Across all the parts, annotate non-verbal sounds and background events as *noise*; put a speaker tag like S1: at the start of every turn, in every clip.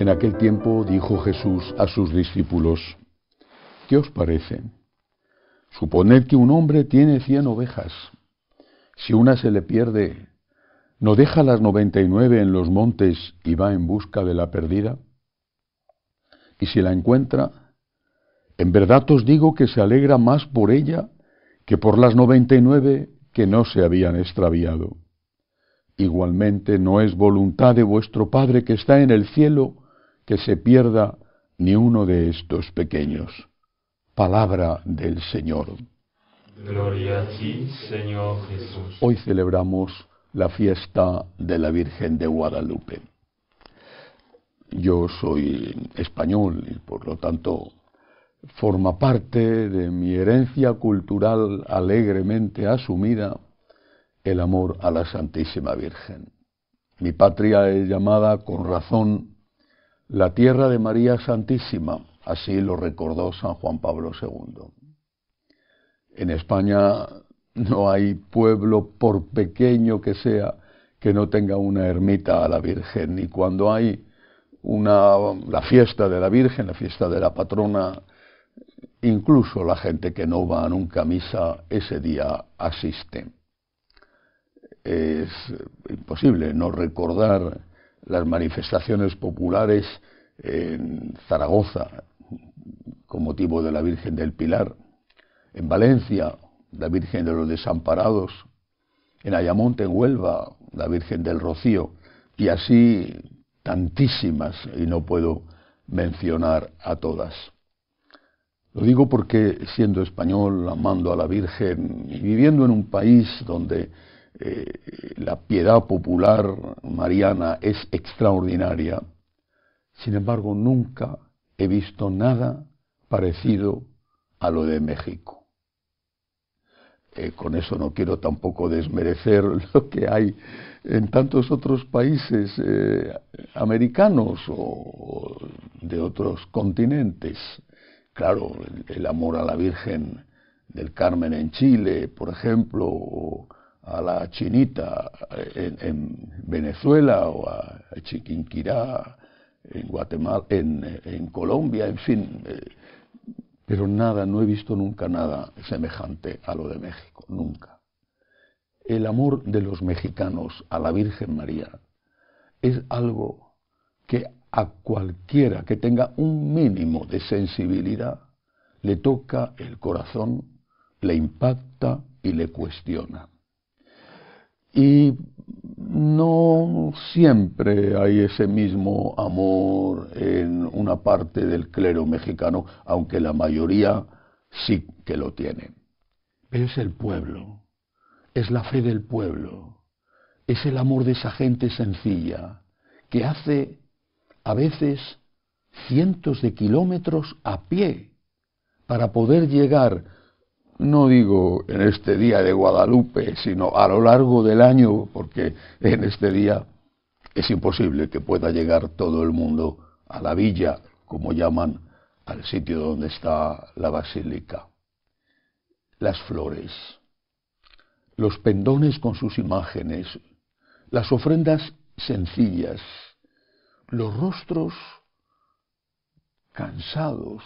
S1: En aquel tiempo dijo Jesús a sus discípulos, ¿qué os parece? Suponed que un hombre tiene cien ovejas. Si una se le pierde, ¿no deja las noventa y nueve en los montes y va en busca de la perdida? Y si la encuentra, en verdad os digo que se alegra más por ella que por las noventa y nueve que no se habían extraviado. Igualmente no es voluntad de vuestro Padre que está en el cielo que se pierda ni uno de estos pequeños. Palabra del Señor. Gloria a ti, Señor Jesús. Hoy celebramos la fiesta de la Virgen de Guadalupe. Yo soy español y por lo tanto forma parte de mi herencia cultural alegremente asumida el amor a la Santísima Virgen. Mi patria es llamada con razón la tierra de María Santísima, así lo recordó San Juan Pablo II. En España no hay pueblo, por pequeño que sea, que no tenga una ermita a la Virgen. Y cuando hay una, la fiesta de la Virgen, la fiesta de la patrona, incluso la gente que no va nunca a misa ese día asiste. Es imposible no recordar las manifestaciones populares en Zaragoza con motivo de la Virgen del Pilar, en Valencia la Virgen de los Desamparados, en Ayamonte, en Huelva, la Virgen del Rocío, y así tantísimas, y no puedo mencionar a todas. Lo digo porque siendo español, amando a la Virgen y viviendo en un país donde eh, la piedad popular mariana es extraordinaria. Sin embargo, nunca he visto nada parecido a lo de México. Eh, con eso no quiero tampoco desmerecer *laughs* lo que hay en tantos otros países eh, americanos o, de otros continentes. Claro, el, amor a la Virgen del Carmen en Chile, por ejemplo, a la chinita en, Venezuela o a Chiquinquirá en Guatemala, en, Colombia, en fin. Eh, pero nada, no he visto nunca nada semejante a lo de México, nunca. El amor de los mexicanos a la Virgen María es algo que a cualquiera que tenga un mínimo de sensibilidad le toca el corazón, le impacta y le cuestiona. Y no siempre hay ese mismo amor en una parte del clero mexicano, aunque la mayoría sí que lo tiene. Pero es el pueblo, es la fe del pueblo, es el amor de esa gente sencilla que hace a veces cientos de kilómetros a pie para poder llegar no digo en este día de Guadalupe, sino a lo largo del año, porque en este día es imposible que pueda llegar todo el mundo a la villa, como llaman al sitio donde está la basílica. Las flores, los pendones con sus imágenes, las ofrendas sencillas, los rostros cansados,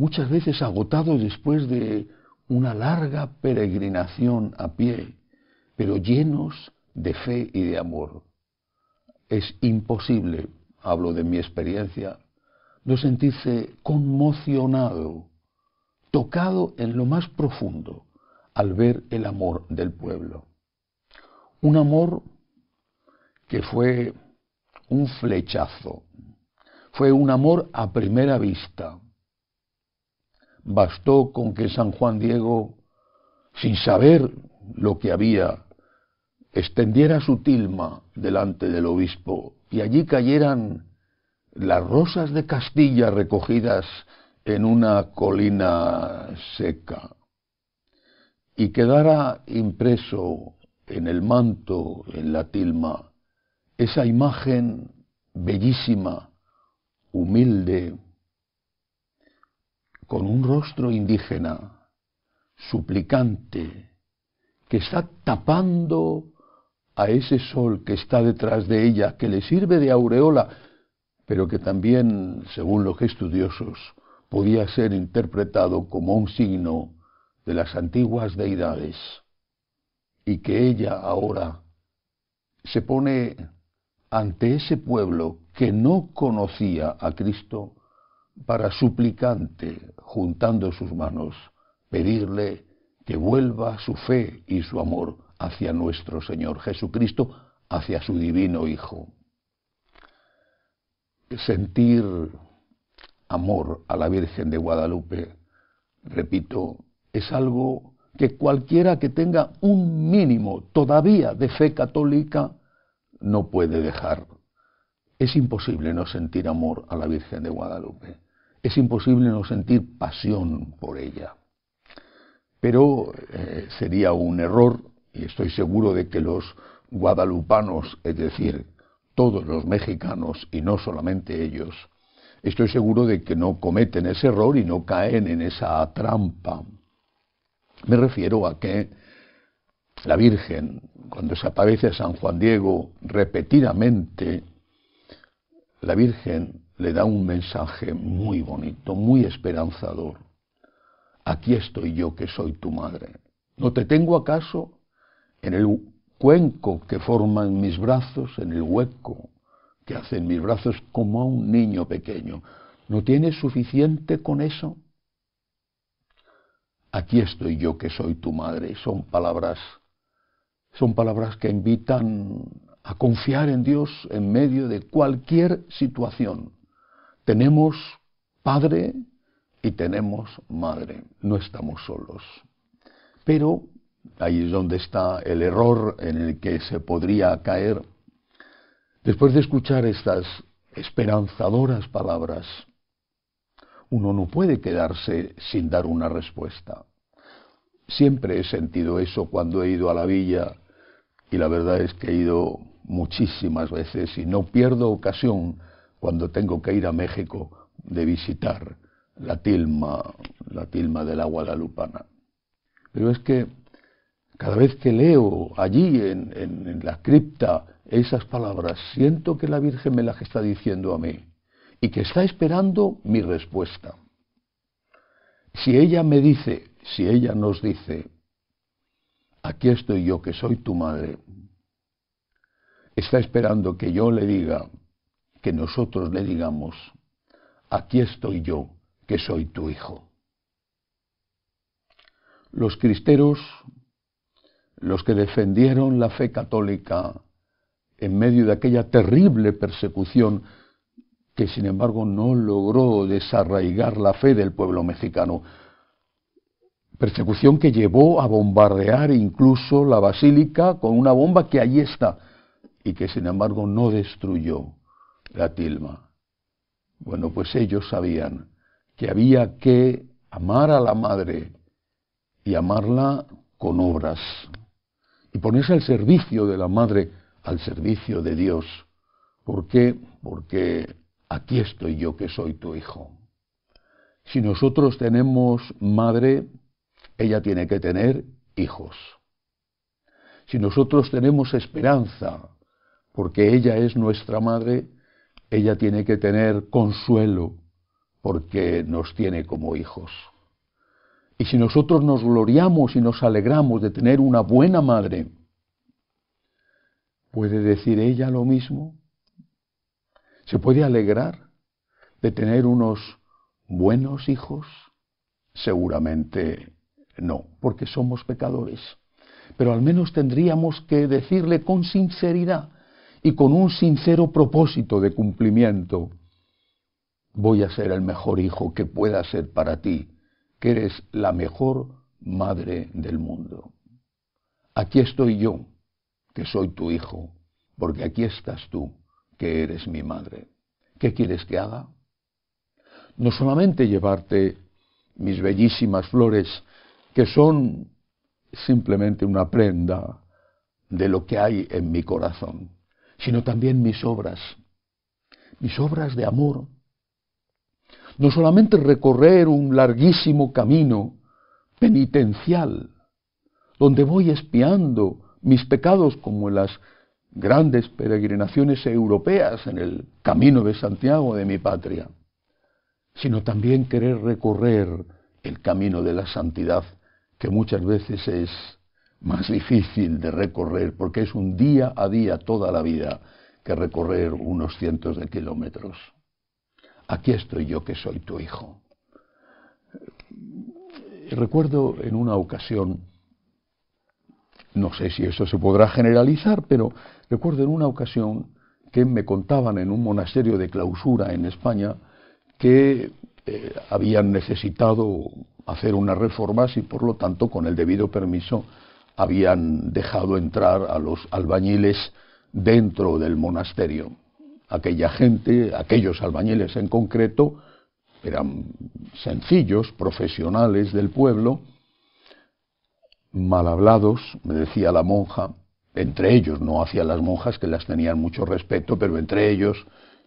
S1: muchas veces agotado después de una larga peregrinación a pie, pero llenos de fe y de amor. Es imposible, hablo de mi experiencia, no sentirse conmocionado, tocado en lo más profundo al ver el amor del pueblo. Un amor que fue un flechazo, fue un amor a primera vista, bastó con que San Juan Diego, sin saber lo que había, extendiera su tilma delante del obispo y allí cayeran las rosas de Castilla recogidas en una colina seca y quedara impreso en el manto, en la tilma, esa imagen bellísima, humilde, con un rostro indígena, suplicante, que está tapando a ese sol que está detrás de ella, que le sirve de aureola, pero que también, según los estudiosos, podía ser interpretado como un signo de las antiguas deidades, y que ella ahora se pone ante ese pueblo que no conocía a Cristo para suplicante, juntando sus manos, pedirle que vuelva su fe y su amor hacia nuestro Señor Jesucristo, hacia su divino Hijo. Sentir amor a la Virgen de Guadalupe, repito, es algo que cualquiera que tenga un mínimo todavía de fe católica no puede dejar es imposible no sentir amor a la Virgen de Guadalupe. Es imposible no sentir pasión por ella. Pero eh, sería un error, y estoy seguro de que los guadalupanos, es decir, todos los mexicanos y no solamente ellos, estoy seguro de que no cometen ese error y no caen en esa trampa. Me refiero a que la Virgen, cuando se aparece a San Juan Diego repetidamente, la Virgen le da un mensaje muy bonito, muy esperanzador. Aquí estoy yo que soy tu madre. ¿No te tengo acaso en el cuenco que forman mis brazos, en el hueco que hacen mis brazos como a un niño pequeño? ¿No tienes suficiente con eso? Aquí estoy yo que soy tu madre. Son palabras, son palabras que invitan a confiar en Dios en medio de cualquier situación. Tenemos padre y tenemos madre, no estamos solos. Pero ahí es donde está el error en el que se podría caer. Después de escuchar estas esperanzadoras palabras, uno no puede quedarse sin dar una respuesta. Siempre he sentido eso cuando he ido a la villa y la verdad es que he ido muchísimas veces y no pierdo ocasión cuando tengo que ir a México de visitar la tilma, la tilma del agua guadalupana. Pero es que cada vez que leo allí en, la cripta esas palabras, siento que la Virgen me las está diciendo a mí y que está esperando mi respuesta. Si ella me dice, si ella nos dice, aquí estoy yo que soy tu madre, está esperando que yo le diga, que nosotros le digamos, aquí estoy yo, que soy tu hijo. Los cristeros, los que defendieron la fe católica en medio de aquella terrible persecución que sin embargo no logró desarraigar la fe del pueblo mexicano, persecución que llevó a bombardear incluso la basílica con una bomba que allí está, y que sin embargo no destruyó la tilma. Bueno, pues ellos sabían que había que amar a la madre y amarla con obras y ponerse al servicio de la madre, al servicio de Dios. ¿Por qué? Porque aquí estoy yo que soy tu hijo. Si nosotros tenemos madre, ella tiene que tener hijos. Si nosotros tenemos esperanza porque ella es nuestra madre, ella tiene que tener consuelo porque nos tiene como hijos. Y si nosotros nos gloriamos y nos alegramos de tener una buena madre, ¿puede decir ella lo mismo? ¿Se puede alegrar de tener unos buenos hijos? Seguramente no, porque somos pecadores. Pero al menos tendríamos que decirle con sinceridad, y con un sincero propósito de cumplimiento. Voy a ser el mejor hijo que pueda ser para ti, que eres la mejor madre del mundo. Aquí estoy yo, que soy tu hijo, porque aquí estás tú, que eres mi madre. ¿Qué quieres que haga? No solamente llevarte mis bellísimas flores, que son simplemente una prenda de lo que hay en mi corazón, sino también mis obras, mis obras de amor. No solamente recorrer un larguísimo camino penitencial, donde voy espiando mis pecados como en las grandes peregrinaciones europeas en el camino de Santiago de mi patria, sino también querer recorrer el camino de la santidad, que muchas veces es más difícil de recorrer, porque es un día a día toda la vida que recorrer unos cientos de kilómetros. Aquí estoy yo que soy tu hijo. Recuerdo en una ocasión, no sé si eso se podrá generalizar, pero recuerdo en una ocasión que me contaban en un monasterio de clausura en España que eh, habían necesitado hacer unas reformas y por lo tanto, con el debido permiso, habían dejado entrar a los albañiles dentro del monasterio. Aquella gente, aquellos albañiles en concreto, eran sencillos, profesionales del pueblo, mal hablados, me decía la monja, entre ellos, no hacían las monjas que las tenían mucho respeto, pero entre ellos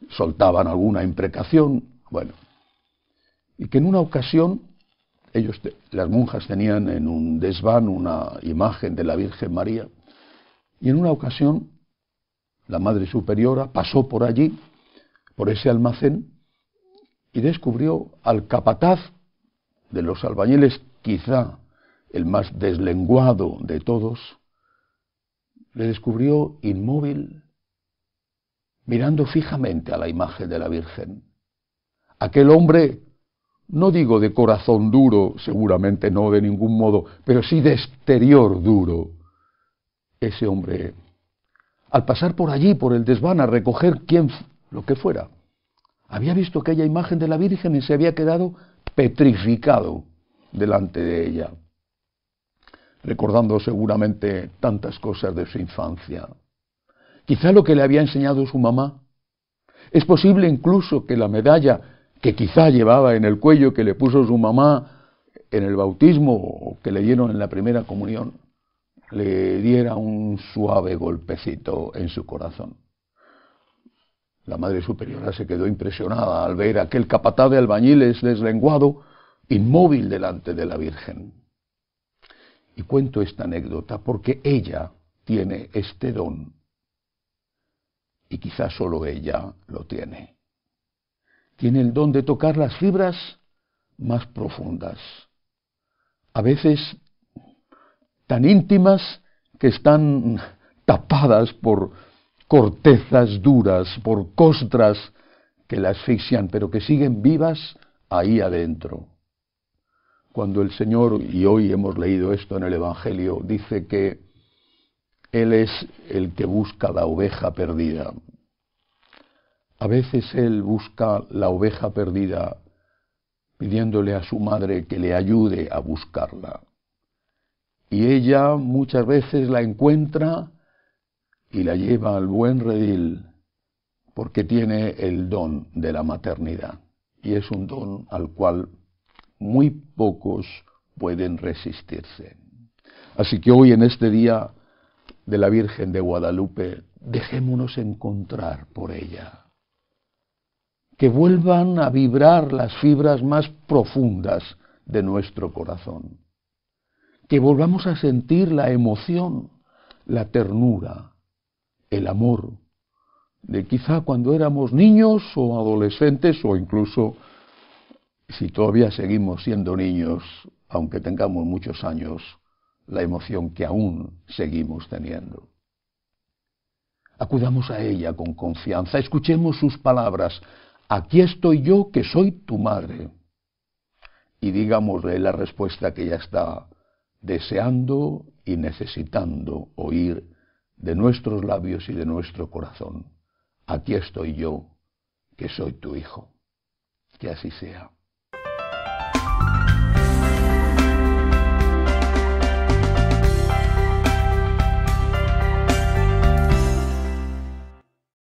S1: soltaban alguna imprecación, bueno, y que en una ocasión ellos, las monjas tenían en un desván una imagen de la Virgen María y en una ocasión la Madre Superiora pasó por allí, por ese almacén, y descubrió al capataz de los albañiles, quizá el más deslenguado de todos, le descubrió inmóvil, mirando fijamente a la imagen de la Virgen. Aquel hombre no digo de corazón duro, seguramente no de ningún modo, pero sí de exterior duro, ese hombre, al pasar por allí, por el desván, a recoger quién lo que fuera, había visto aquella imagen de la Virgen y se había quedado petrificado delante de ella, recordando seguramente tantas cosas de su infancia. Quizá lo que le había enseñado su mamá. Es posible incluso que la medalla que quizá llevaba en el cuello que le puso su mamá en el bautismo o que le dieron en la primera comunión, le diera un suave golpecito en su corazón. La Madre Superiora se quedó impresionada al ver aquel capataz de albañiles deslenguado, inmóvil delante de la Virgen. Y cuento esta anécdota porque ella tiene este don y quizá solo ella lo tiene tiene el don de tocar las fibras más profundas, a veces tan íntimas que están tapadas por cortezas duras, por costras que la asfixian, pero que siguen vivas ahí adentro. Cuando el Señor, y hoy hemos leído esto en el Evangelio, dice que Él es el que busca la oveja perdida, a veces él busca la oveja perdida pidiéndole a su madre que le ayude a buscarla. Y ella muchas veces la encuentra y la lleva al buen redil porque tiene el don de la maternidad. Y es un don al cual muy pocos pueden resistirse. Así que hoy en este día de la Virgen de Guadalupe, dejémonos encontrar por ella que vuelvan a vibrar las fibras más profundas de nuestro corazón, que volvamos a sentir la emoción, la ternura, el amor, de quizá cuando éramos niños o adolescentes o incluso si todavía seguimos siendo niños, aunque tengamos muchos años, la emoción que aún seguimos teniendo. Acudamos a ella con confianza, escuchemos sus palabras, aquí estoy yo que soy tu madre. Y digámosle la respuesta que ella está deseando y necesitando oír de nuestros labios y de nuestro corazón. Aquí estoy yo que soy tu hijo. Que así sea.